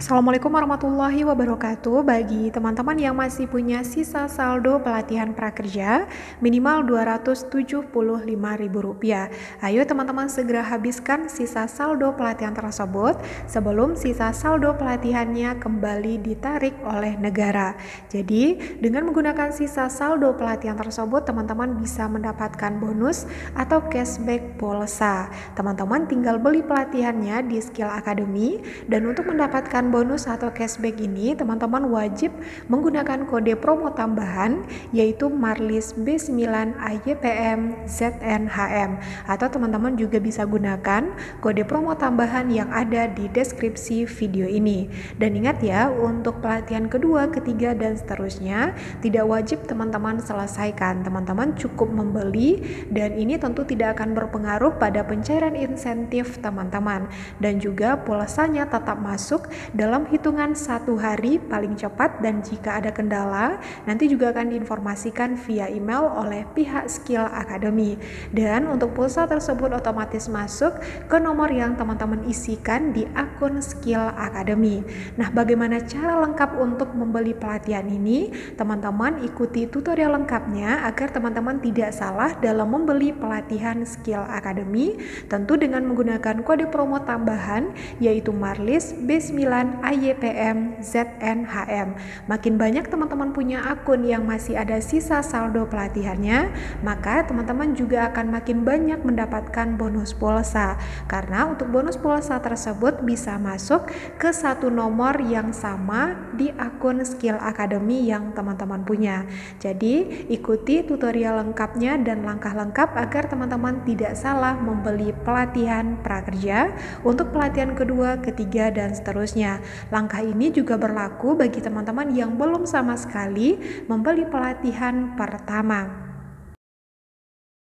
Assalamualaikum warahmatullahi wabarakatuh. Bagi teman-teman yang masih punya sisa saldo pelatihan prakerja minimal Rp275.000. Ayo teman-teman segera habiskan sisa saldo pelatihan tersebut sebelum sisa saldo pelatihannya kembali ditarik oleh negara. Jadi, dengan menggunakan sisa saldo pelatihan tersebut teman-teman bisa mendapatkan bonus atau cashback pulsa. Teman-teman tinggal beli pelatihannya di Skill Academy dan untuk mendapatkan bonus atau cashback ini, teman-teman wajib menggunakan kode promo tambahan yaitu Marlis B9 AYPM ZNHM atau teman-teman juga bisa gunakan kode promo tambahan yang ada di deskripsi video ini. Dan ingat ya, untuk pelatihan kedua, ketiga dan seterusnya tidak wajib teman-teman selesaikan. Teman-teman cukup membeli dan ini tentu tidak akan berpengaruh pada pencairan insentif teman-teman dan juga pulsanya tetap masuk dalam hitungan satu hari paling cepat dan jika ada kendala nanti juga akan diinformasikan via email oleh pihak Skill Academy. Dan untuk pulsa tersebut otomatis masuk ke nomor yang teman-teman isikan di akun Skill Academy. Nah, bagaimana cara lengkap untuk membeli pelatihan ini? Teman-teman ikuti tutorial lengkapnya agar teman-teman tidak salah dalam membeli pelatihan Skill Academy tentu dengan menggunakan kode promo tambahan yaitu Marlis B9 AYPM ZNHM. Makin banyak teman-teman punya akun yang masih ada sisa saldo pelatihannya, maka teman-teman juga akan makin banyak mendapatkan bonus pulsa. Karena untuk bonus pulsa tersebut bisa masuk ke satu nomor yang sama di akun Skill Academy yang teman-teman punya. Jadi, ikuti tutorial lengkapnya dan langkah lengkap agar teman-teman tidak salah membeli pelatihan prakerja untuk pelatihan kedua, ketiga, dan seterusnya. Langkah ini juga berlaku bagi teman-teman yang belum sama sekali membeli pelatihan pertama.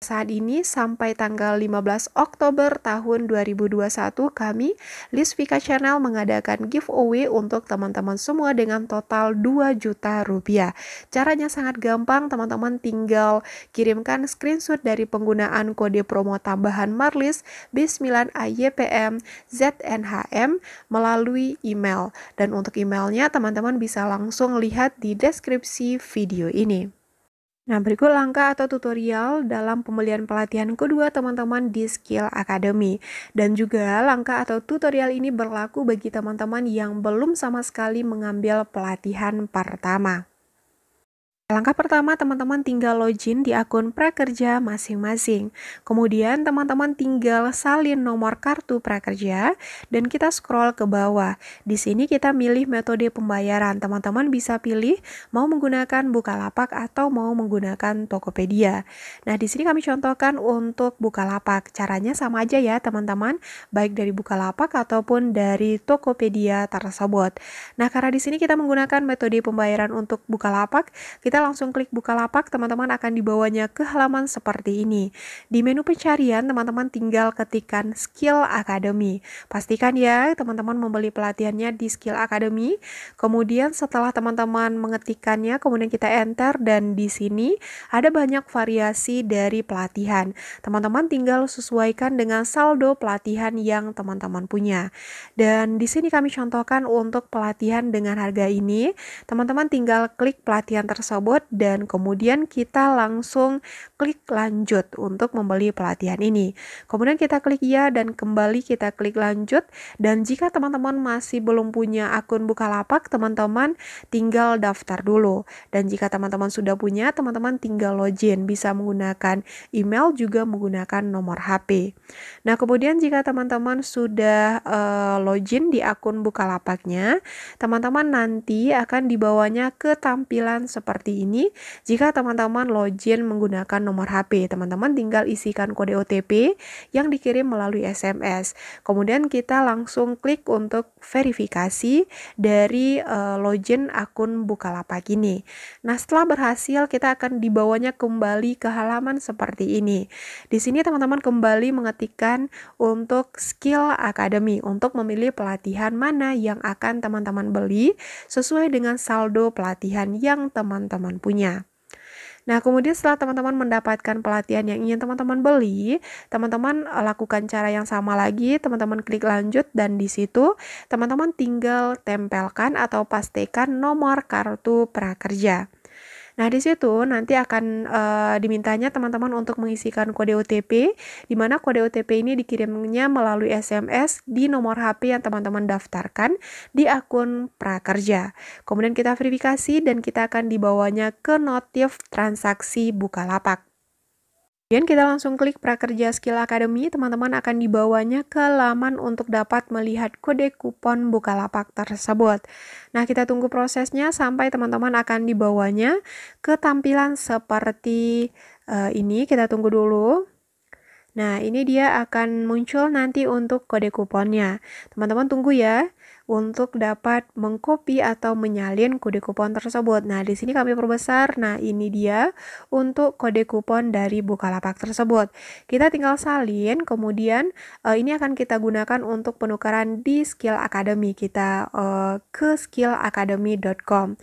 Saat ini sampai tanggal 15 Oktober tahun 2021 kami Lisvika Channel mengadakan giveaway untuk teman-teman semua dengan total 2 juta rupiah. Caranya sangat gampang, teman-teman tinggal kirimkan screenshot dari penggunaan kode promo tambahan Marlis B9AYPM ZNHM melalui email. Dan untuk emailnya teman-teman bisa langsung lihat di deskripsi video ini. Nah, berikut langkah atau tutorial dalam pembelian pelatihan kedua teman-teman di Skill Academy. Dan juga langkah atau tutorial ini berlaku bagi teman-teman yang belum sama sekali mengambil pelatihan pertama. Langkah pertama, teman-teman tinggal login di akun prakerja masing-masing. Kemudian, teman-teman tinggal salin nomor kartu prakerja dan kita scroll ke bawah. Di sini kita milih metode pembayaran. Teman-teman bisa pilih mau menggunakan Bukalapak atau mau menggunakan Tokopedia. Nah, di sini kami contohkan untuk Bukalapak. Caranya sama aja ya, teman-teman, baik dari Bukalapak ataupun dari Tokopedia tersebut. Nah, karena di sini kita menggunakan metode pembayaran untuk Bukalapak, kita langsung klik buka lapak teman-teman akan dibawanya ke halaman seperti ini. Di menu pencarian, teman-teman tinggal ketikkan Skill Academy. Pastikan ya, teman-teman membeli pelatihannya di Skill Academy. Kemudian setelah teman-teman mengetikkannya, kemudian kita enter dan di sini ada banyak variasi dari pelatihan. Teman-teman tinggal sesuaikan dengan saldo pelatihan yang teman-teman punya. Dan di sini kami contohkan untuk pelatihan dengan harga ini, teman-teman tinggal klik pelatihan tersebut tersebut dan kemudian kita langsung klik lanjut untuk membeli pelatihan ini. Kemudian kita klik ya dan kembali kita klik lanjut dan jika teman-teman masih belum punya akun Bukalapak, teman-teman tinggal daftar dulu. Dan jika teman-teman sudah punya, teman-teman tinggal login bisa menggunakan email juga menggunakan nomor HP. Nah, kemudian jika teman-teman sudah uh, login di akun Bukalapaknya, teman-teman nanti akan dibawanya ke tampilan seperti seperti ini jika teman-teman login menggunakan nomor HP. Teman-teman tinggal isikan kode OTP yang dikirim melalui SMS. Kemudian kita langsung klik untuk verifikasi dari uh, login akun Bukalapak ini. Nah, setelah berhasil kita akan dibawanya kembali ke halaman seperti ini. Di sini teman-teman kembali mengetikkan untuk skill academy untuk memilih pelatihan mana yang akan teman-teman beli sesuai dengan saldo pelatihan yang teman-teman teman-teman punya. Nah, kemudian setelah teman-teman mendapatkan pelatihan yang ingin teman-teman beli, teman-teman eh, lakukan cara yang sama lagi, teman-teman klik lanjut dan di situ teman-teman tinggal tempelkan atau pastikan nomor kartu prakerja. Nah, di situ nanti akan uh, dimintanya teman-teman untuk mengisikan kode OTP di mana kode OTP ini dikirimnya melalui SMS di nomor HP yang teman-teman daftarkan di akun Prakerja. Kemudian kita verifikasi dan kita akan dibawanya ke notif transaksi Bukalapak. Kemudian kita langsung klik Prakerja Skill Academy, teman-teman akan dibawanya ke laman untuk dapat melihat kode kupon Bukalapak tersebut. Nah, kita tunggu prosesnya sampai teman-teman akan dibawanya ke tampilan seperti uh, ini. Kita tunggu dulu. Nah, ini dia akan muncul nanti untuk kode kuponnya. Teman-teman tunggu ya untuk dapat mengcopy atau menyalin kode kupon tersebut. Nah, di sini kami perbesar. Nah, ini dia untuk kode kupon dari Bukalapak tersebut. Kita tinggal salin, kemudian uh, ini akan kita gunakan untuk penukaran di Skill Academy. Kita uh, ke skillacademy.com.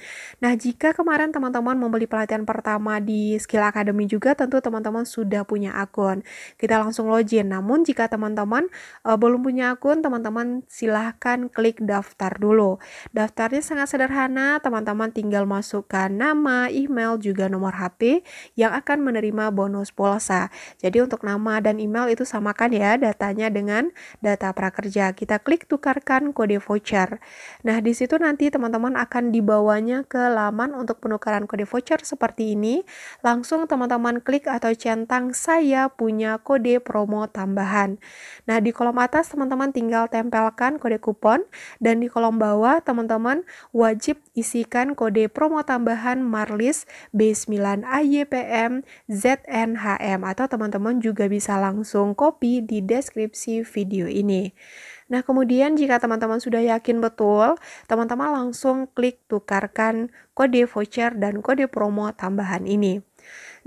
Nah, jika kemarin teman-teman membeli pelatihan pertama di Skill Academy juga, tentu teman-teman sudah punya akun. Kita langsung login. Namun, jika teman-teman uh, belum punya akun, teman-teman silahkan klik download daftar dulu. Daftarnya sangat sederhana, teman-teman tinggal masukkan nama, email, juga nomor HP yang akan menerima bonus pulsa. Jadi untuk nama dan email itu samakan ya datanya dengan data prakerja. Kita klik tukarkan kode voucher. Nah, di situ nanti teman-teman akan dibawanya ke laman untuk penukaran kode voucher seperti ini. Langsung teman-teman klik atau centang saya punya kode promo tambahan. Nah, di kolom atas teman-teman tinggal tempelkan kode kupon dan di kolom bawah teman-teman wajib isikan kode promo tambahan Marlis B9 AYPM ZNHM atau teman-teman juga bisa langsung copy di deskripsi video ini. Nah, kemudian jika teman-teman sudah yakin betul, teman-teman langsung klik tukarkan kode voucher dan kode promo tambahan ini.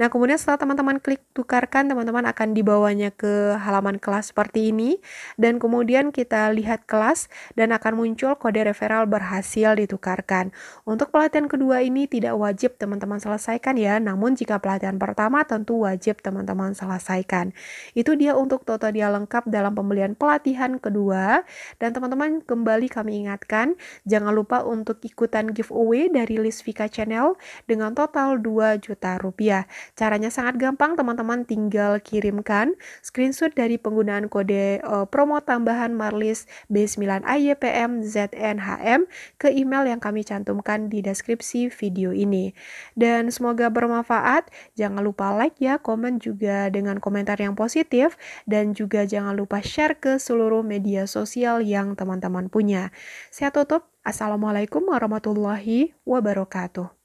Nah, kemudian setelah teman-teman klik tukarkan, teman-teman akan dibawanya ke halaman kelas seperti ini. Dan kemudian kita lihat kelas dan akan muncul kode referral berhasil ditukarkan. Untuk pelatihan kedua ini tidak wajib teman-teman selesaikan ya, namun jika pelatihan pertama tentu wajib teman-teman selesaikan. Itu dia untuk tutorial lengkap dalam pembelian pelatihan kedua. Dan teman-teman kembali kami ingatkan, jangan lupa untuk ikutan giveaway dari List Channel dengan total 2 juta rupiah. Caranya sangat gampang, teman-teman tinggal kirimkan screenshot dari penggunaan kode uh, promo tambahan Marlis B9AYPM ZNHM ke email yang kami cantumkan di deskripsi video ini. Dan semoga bermanfaat. Jangan lupa like ya, komen juga dengan komentar yang positif dan juga jangan lupa share ke seluruh media sosial yang teman-teman punya. Saya tutup. Assalamualaikum warahmatullahi wabarakatuh.